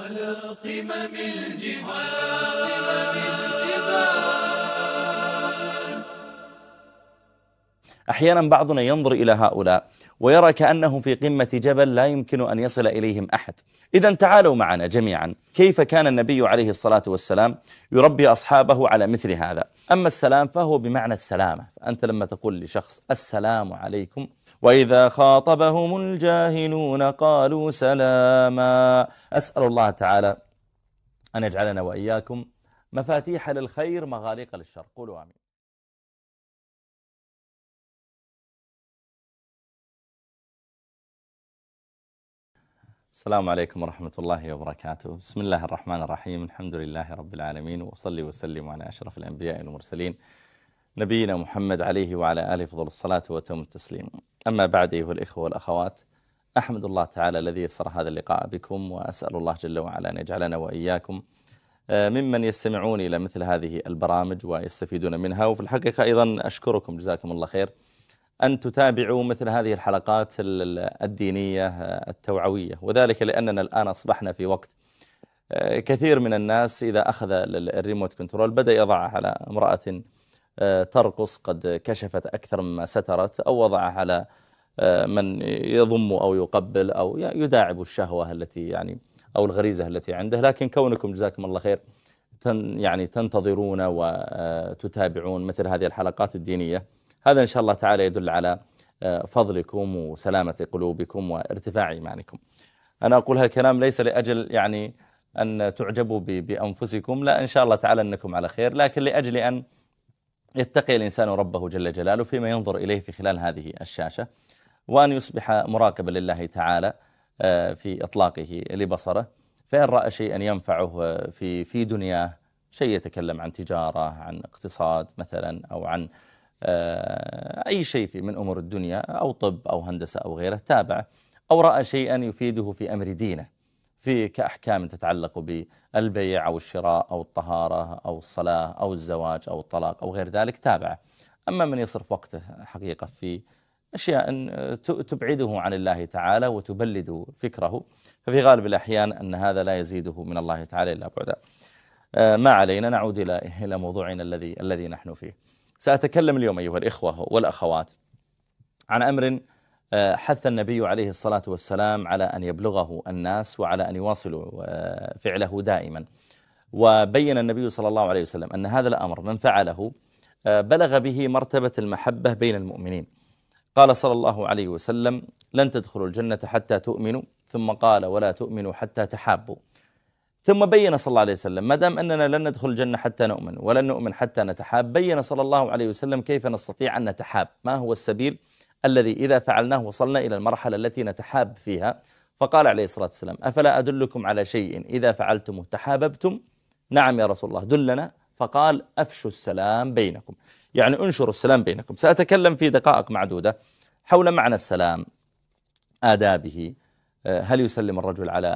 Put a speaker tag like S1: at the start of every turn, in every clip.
S1: على قمم الجبال أحيانا بعضنا ينظر إلى هؤلاء ويرى كأنهم في قمة جبل لا يمكن أن يصل إليهم أحد إذا تعالوا معنا جميعا كيف كان النبي عليه الصلاة والسلام يربي أصحابه على مثل هذا أما السلام فهو بمعنى السلامة فأنت لما تقول لشخص السلام عليكم وإذا خاطبهم الجاهلون قالوا سلاما أسأل الله تعالى أن يجعلنا وإياكم مفاتيح للخير مغاليق للشر قولوا آمين السلام عليكم ورحمة الله وبركاته بسم الله الرحمن الرحيم الحمد لله رب العالمين وصلي وسلم على أشرف الأنبياء والمرسلين نبينا محمد عليه وعلى آله فضل الصلاة وتم التسليم أما بعد أيها الإخوة والأخوات أحمد الله تعالى الذي يسر هذا اللقاء بكم وأسأل الله جل وعلا أن يجعلنا وإياكم آه، ممن يستمعون إلى مثل هذه البرامج ويستفيدون منها وفي الحقيقة أيضا أشكركم جزاكم الله خير أن تتابعوا مثل هذه الحلقات الدينية آه، التوعوية وذلك لأننا الآن أصبحنا في وقت آه، كثير من الناس إذا أخذ الريموت كنترول بدأ يضعه على امرأة ترقص قد كشفت أكثر مما سترت أو وضعها على آه، من يضم أو يقبل أو يداعب الشهوة التي يعني أو الغريزة التي عنده لكن كونكم جزاكم الله خير تن يعني تنتظرون وتتابعون آه، مثل هذه الحلقات الدينية هذا إن شاء الله تعالى يدل على آه، فضلكم وسلامة قلوبكم وارتفاع إيمانكم أنا أقول هالكلام ليس لأجل يعني أن تعجبوا بأنفسكم لا إن شاء الله تعالى أنكم على خير لكن لأجل أن يتقي الإنسان ربه جل جلاله فيما ينظر إليه في خلال هذه الشاشة وأن يصبح مراقبا لله تعالى آه، في إطلاقه لبصره فإن رأى شيئا ينفعه آه، في في دنياه شيء يتكلم عن تجارة عن اقتصاد مثلا أو عن آه، أي شيء في من أمور الدنيا أو طب أو هندسة أو غيره تابعه أو رأى شيئا يفيده في أمر دينه في كأحكام تتعلق بالبيع أو الشراء أو الطهارة أو الصلاة أو الزواج أو الطلاق أو غير ذلك تابعه أما من يصرف وقته حقيقة في أشياء تبعده عن الله تعالى وتبلد فكره ففي غالب الأحيان أن هذا لا يزيده من الله تعالى إلا بعدا آه، ما علينا نعود إلى إلى موضوعنا الذي الذي نحن فيه سأتكلم اليوم أيها الإخوة والأخوات عن أمر حث النبي عليه الصلاة والسلام على أن يبلغه الناس وعلى أن يواصلوا آه، فعله دائما وبين النبي صلى الله عليه وسلم أن هذا الأمر من فعله آه، بلغ به مرتبة المحبة بين المؤمنين قال صلى الله عليه وسلم لن تدخلوا الجنة حتى تؤمنوا ثم قال ولا تؤمنوا حتى تحابوا ثم بين صلى الله عليه وسلم ما دام أننا لن ندخل الجنة حتى نؤمن ولن نؤمن حتى نتحاب بين صلى الله عليه وسلم كيف نستطيع أن نتحاب ما هو السبيل الذي إذا فعلناه وصلنا إلى المرحلة التي نتحاب فيها فقال عليه الصلاة والسلام أفلا أدلكم على شيء إذا فعلتموه تحاببتم نعم يا رسول الله دلنا فقال أفشوا السلام بينكم يعني انشروا السلام بينكم سأتكلم في دقائق معدودة حول معنى السلام آدابه آه، هل يسلم الرجل على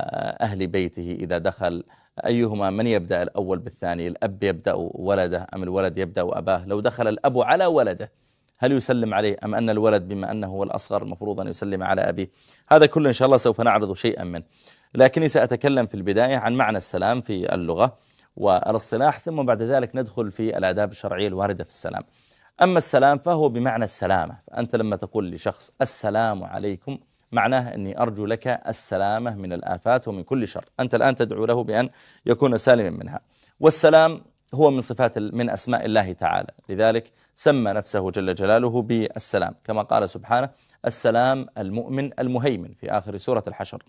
S1: أهل بيته إذا دخل أيهما من يبدأ الأول بالثاني الأب يبدأ ولده أم الولد يبدأ أباه لو دخل الأب على ولده هل يسلم عليه أم أن الولد بما أنه هو الأصغر المفروض أن يسلم على أبيه هذا كله إن شاء الله سوف نعرض شيئا منه لكني سأتكلم في البداية عن معنى السلام في اللغة والاصطلاح ثم بعد ذلك ندخل في الآداب الشرعية الواردة في السلام أما السلام فهو بمعنى السلامة فأنت لما تقول لشخص السلام عليكم معناه أني أرجو لك السلامة من الآفات ومن كل شر أنت الآن تدعو له بأن يكون سالما منها والسلام هو من صفات من أسماء الله تعالى لذلك سمى نفسه جل جلاله بالسلام كما قال سبحانه السلام المؤمن المهيمن في آخر سورة الحشر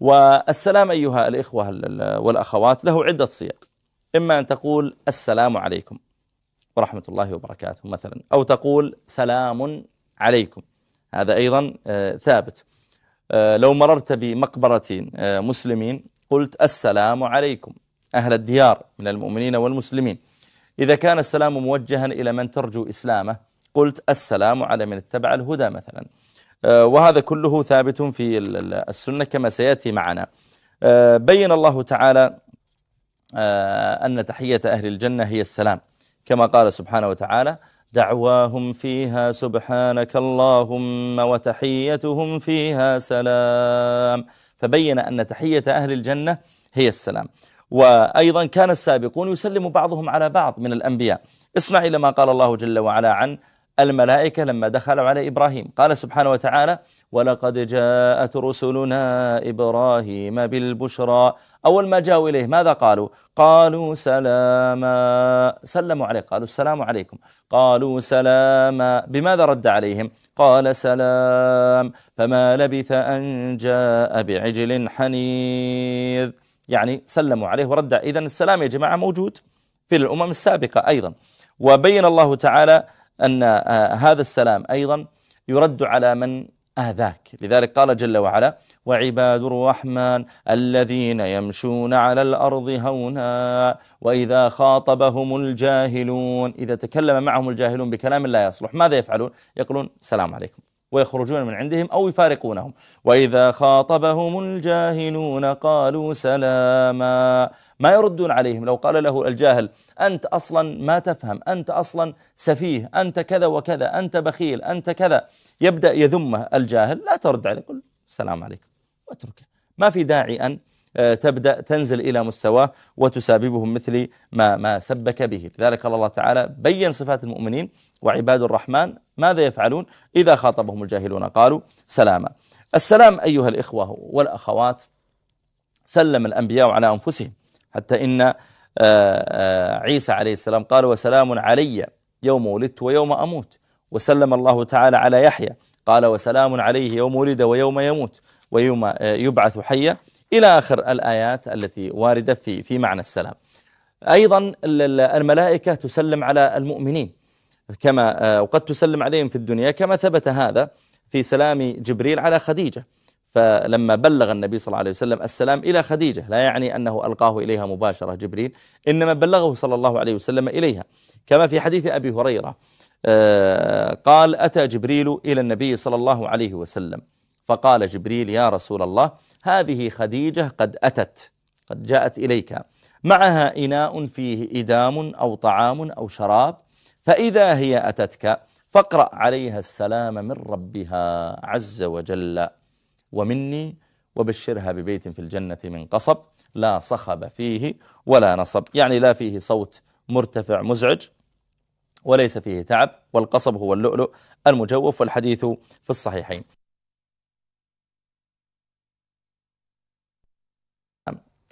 S1: والسلام أيها الإخوة والأخوات له عدة صيغ إما أن تقول السلام عليكم ورحمة الله وبركاته مثلا أو تقول سلام عليكم هذا أيضا آه، ثابت آه، لو مررت بمقبرة آه، مسلمين قلت السلام عليكم أهل الديار من المؤمنين والمسلمين إذا كان السلام موجها إلى من ترجو إسلامه قلت السلام على من اتبع الهدى مثلا آه، وهذا كله ثابت في السنة كما سيأتي معنا آه، بين الله تعالى آه، أن تحية أهل الجنة هي السلام كما قال سبحانه وتعالى دعواهم فيها سبحانك اللهم وتحيتهم فيها سلام فبين أن تحية أهل الجنة هي السلام وأيضا كان السابقون يسلم بعضهم على بعض من الأنبياء اسمع إلى ما قال الله جل وعلا عن الملائكة لما دخلوا على إبراهيم قال سبحانه وتعالى ولقد جاءت رسلنا إبراهيم بالبشرى أول ما جاءوا إليه ماذا قالوا قالوا سلاما سلموا عليه قالوا السلام عليكم قالوا سلاما بماذا رد عليهم قال سلام فما لبث أن جاء بعجل حنيذ يعني سلموا عليه ورد إذا السلام يا جماعة موجود في الأمم السابقة أيضا وبين الله تعالى أن آه، هذا السلام أيضا يرد على من آذاك لذلك قال جل وعلا وعباد الرحمن الذين يمشون على الأرض هونا وإذا خاطبهم الجاهلون إذا تكلم معهم الجاهلون بكلام لا يصلح ماذا يفعلون؟ يقولون سلام عليكم ويخرجون من عندهم أو يفارقونهم وإذا خاطبهم الجاهلون قالوا سلاما ما يردون عليهم لو قال له الجاهل أنت أصلا ما تفهم أنت أصلا سفيه أنت كذا وكذا أنت بخيل أنت كذا يبدأ يذمه الجاهل لا ترد عليه قل السلام عليكم واتركه ما في داعي أن آه، تبدأ تنزل إلى مستواه وتساببهم مثل ما, ما سبك به لذلك قال الله تعالى بين صفات المؤمنين وعباد الرحمن ماذا يفعلون إذا خاطبهم الجاهلون قالوا سلاما السلام أيها الإخوة والأخوات سلم الأنبياء على أنفسهم حتى إن آه، آه، عيسى عليه السلام قال وسلام علي يوم ولدت ويوم أموت وسلم الله تعالى على يحيى قال وسلام عليه يوم ولد ويوم يموت ويوم يبعث حيا إلى آخر الآيات التي واردة في, في معنى السلام أيضا الملائكة تسلم على المؤمنين كما آه، وقد تسلم عليهم في الدنيا كما ثبت هذا في سلام جبريل على خديجة فلما بلغ النبي صلى الله عليه وسلم السلام إلى خديجة لا يعني أنه ألقاه إليها مباشرة جبريل إنما بلغه صلى الله عليه وسلم إليها كما في حديث أبي هريرة آه، قال أتى جبريل إلى النبي صلى الله عليه وسلم فقال جبريل يا رسول الله هذه خديجة قد أتت قد جاءت إليك معها إناء فيه إدام أو طعام أو شراب فإذا هي أتتك فاقرأ عليها السلام من ربها عز وجل ومني وبشرها ببيت في الجنة من قصب لا صخب فيه ولا نصب يعني لا فيه صوت مرتفع مزعج وليس فيه تعب والقصب هو اللؤلؤ المجوف والحديث في الصحيحين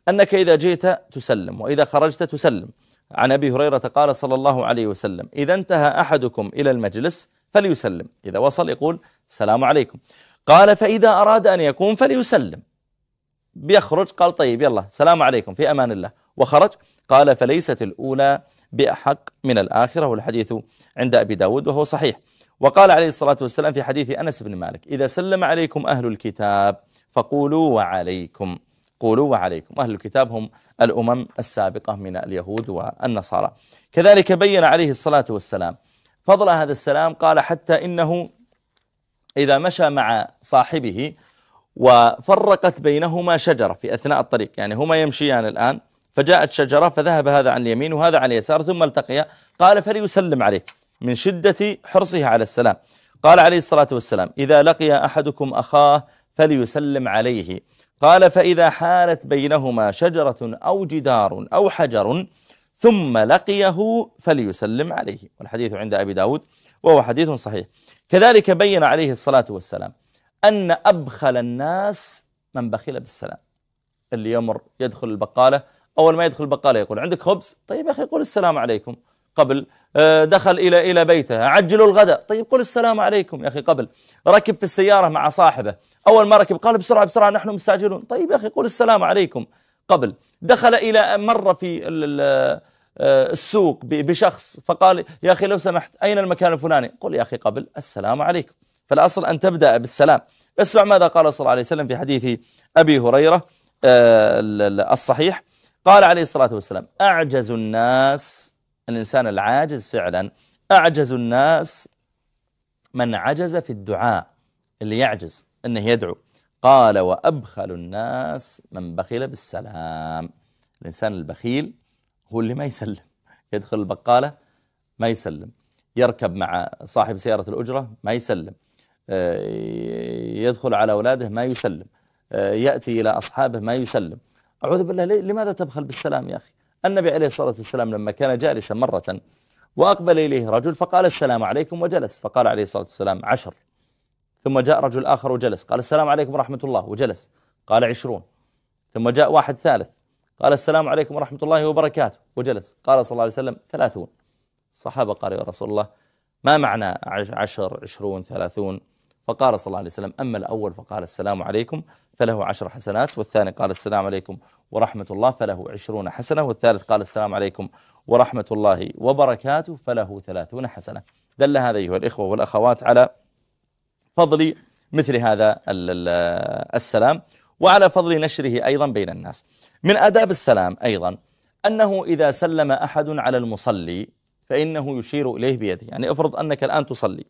S1: أنك إذا جئت تسلم وإذا خرجت تسلم عن أبي هريرة قال صلى الله عليه وسلم إذا انتهى أحدكم إلى المجلس فليسلم إذا وصل يقول السلام عليكم قال فإذا أراد أن يقوم فليسلم بيخرج قال طيب يلا سلام عليكم في أمان الله وخرج قال فليست الأولى بأحق من الآخرة والحديث عند أبي داود وهو صحيح وقال عليه الصلاة والسلام في حديث أنس بن مالك إذا سلم عليكم أهل الكتاب فقولوا وعليكم قولوا وعليكم أهل الكتاب هم الأمم السابقة من اليهود والنصارى كذلك بين عليه الصلاة والسلام فضل هذا السلام قال حتى إنه إذا مشى مع صاحبه وفرقت بينهما شجرة في أثناء الطريق يعني هما يمشيان الآن فجاءت شجرة فذهب هذا عن اليمين وهذا عن اليسار ثم التقيا قال فليسلم عليه من شدة حرصه على السلام قال عليه الصلاة والسلام إذا لقي أحدكم أخاه فليسلم عليه قال فإذا حالت بينهما شجرة أو جدار أو حجر ثم لقيه فليسلم عليه والحديث عند أبي داود وهو حديث صحيح كذلك بين عليه الصلاة والسلام أن أبخل الناس من بخل بالسلام اللي يمر يدخل البقالة أول ما يدخل البقالة يقول عندك خبز طيب يا أخي يقول السلام عليكم قبل آه، دخل إلى إلى بيته عجلوا الغداء طيب قل السلام عليكم يا أخي قبل ركب في السيارة مع صاحبه أول ما ركب قال بسرعة بسرعة نحن مستعجلون طيب يا أخي قل السلام عليكم قبل دخل إلى مرة في آه، السوق بشخص فقال يا أخي لو سمحت أين المكان الفلاني قل يا أخي قبل السلام عليكم فالأصل أن تبدأ بالسلام اسمع ماذا قال صلى الله عليه وسلم في حديث أبي هريرة آه، الصحيح قال عليه الصلاة والسلام أعجز الناس الإنسان العاجز فعلا أعجز الناس من عجز في الدعاء اللي يعجز أنه يدعو قال وأبخل الناس من بخل بالسلام الإنسان البخيل هو اللي ما يسلم يدخل البقالة ما يسلم يركب مع صاحب سيارة الأجرة ما يسلم آه، يدخل على أولاده ما يسلم آه، يأتي إلى أصحابه ما يسلم أعوذ بالله لماذا تبخل بالسلام يا أخي النبي عليه الصلاة والسلام لما كان جالسا مرة وأقبل إليه رجل فقال السلام عليكم وجلس فقال عليه الصلاة والسلام عشر ثم جاء رجل آخر وجلس قال السلام عليكم ورحمة الله وجلس قال عشرون ثم جاء واحد ثالث قال السلام عليكم ورحمة الله وبركاته وجلس قال صلى الله عليه وسلم ثلاثون الصحابة قالوا يا رسول الله ما معنى عشر عشرون ثلاثون فقال صلى الله عليه وسلم أما الأول فقال السلام عليكم فله عشر حسنات والثاني قال السلام عليكم ورحمة الله فله عشرون حسنة والثالث قال السلام عليكم ورحمة الله وبركاته فله ثلاثون حسنة دل هذا أيها الإخوة والأخوات على فضل مثل هذا السلام وعلى فضل نشره أيضا بين الناس من أداب السلام أيضا أنه إذا سلم أحد على المصلي فإنه يشير إليه بيده يعني افرض أنك الآن تصلي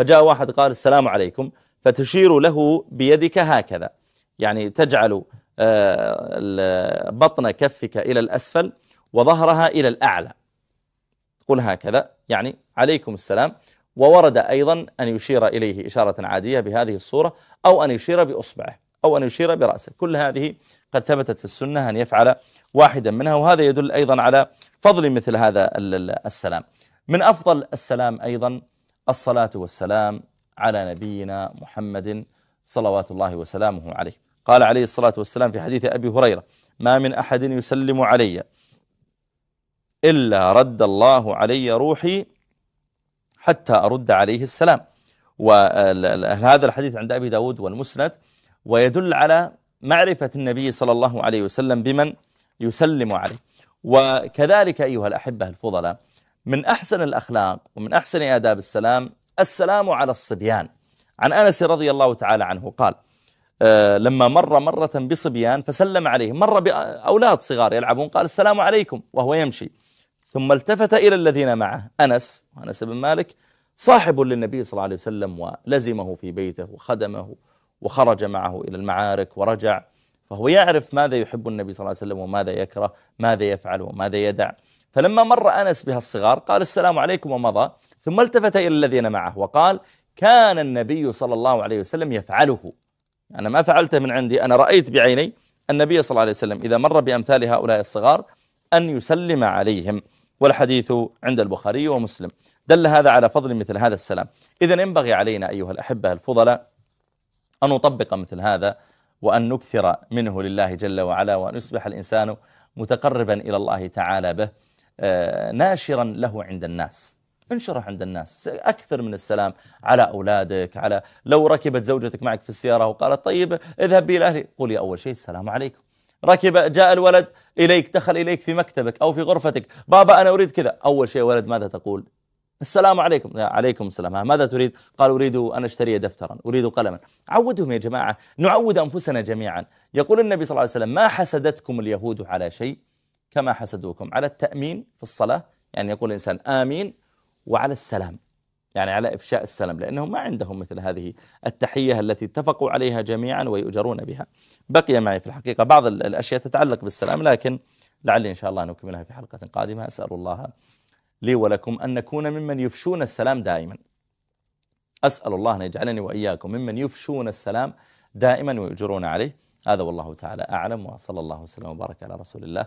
S1: فجاء واحد قال السلام عليكم فتشير له بيدك هكذا يعني تجعل آه، بطن كفك إلى الأسفل وظهرها إلى الأعلى قل هكذا يعني عليكم السلام وورد أيضا أن يشير إليه إشارة عادية بهذه الصورة أو أن يشير بأصبعه أو أن يشير برأسه كل هذه قد ثبتت في السنة أن يفعل واحدا منها وهذا يدل أيضا على فضل مثل هذا السلام من أفضل السلام أيضا الصلاة والسلام على نبينا محمد صلوات الله وسلامه عليه قال عليه الصلاة والسلام في حديث أبي هريرة ما من أحد يسلم علي إلا رد الله علي روحي حتى أرد عليه السلام وهذا الحديث عند أبي داود والمسند ويدل على معرفة النبي صلى الله عليه وسلم بمن يسلم عليه وكذلك أيها الأحبة الفضلاء من أحسن الأخلاق ومن أحسن آداب السلام السلام على الصبيان عن أنس رضي الله تعالى عنه قال آه، لما مر مرة بصبيان فسلم عليهم مر بأولاد صغار يلعبون قال السلام عليكم وهو يمشي ثم التفت إلى الذين معه أنس أنس بن مالك صاحب للنبي صلى الله عليه وسلم ولزمه في بيته وخدمه وخرج معه إلى المعارك ورجع فهو يعرف ماذا يحب النبي صلى الله عليه وسلم وماذا يكره ماذا يفعل وماذا يدع فلما مر أنس بها الصغار قال السلام عليكم ومضى ثم التفت إلى الذين معه وقال كان النبي صلى الله عليه وسلم يفعله أنا ما فعلته من عندي أنا رأيت بعيني النبي صلى الله عليه وسلم إذا مر بأمثال هؤلاء الصغار أن يسلم عليهم والحديث عند البخاري ومسلم دل هذا على فضل مثل هذا السلام إذا ينبغي علينا أيها الأحبة الفضلاء أن نطبق مثل هذا وأن نكثر منه لله جل وعلا وأن يصبح الإنسان متقربا إلى الله تعالى به آه، ناشرا له عند الناس انشره عند الناس أكثر من السلام على أولادك على لو ركبت زوجتك معك في السيارة وقالت طيب اذهب بي لأهلي قولي أول شيء السلام عليكم ركب جاء الولد إليك دخل إليك في مكتبك أو في غرفتك بابا أنا أريد كذا أول شيء ولد ماذا تقول السلام عليكم عليكم السلام ماذا تريد قال أريد أن أشتري دفترا أريد قلما عودهم يا جماعة نعود أنفسنا جميعا يقول النبي صلى الله عليه وسلم ما حسدتكم اليهود على شيء كما حسدوكم على التأمين في الصلاة يعني يقول الإنسان آمين وعلى السلام يعني على إفشاء السلام لأنهم ما عندهم مثل هذه التحية التي اتفقوا عليها جميعا ويؤجرون بها بقي معي في الحقيقة بعض الأشياء تتعلق بالسلام لكن لعلي إن شاء الله نكملها في حلقة قادمة أسأل الله لي ولكم أن نكون ممن يفشون السلام دائما أسأل الله أن يجعلني وإياكم ممن يفشون السلام دائما ويؤجرون عليه هذا والله تعالى أعلم وصلى الله وسلم وبارك على رسول الله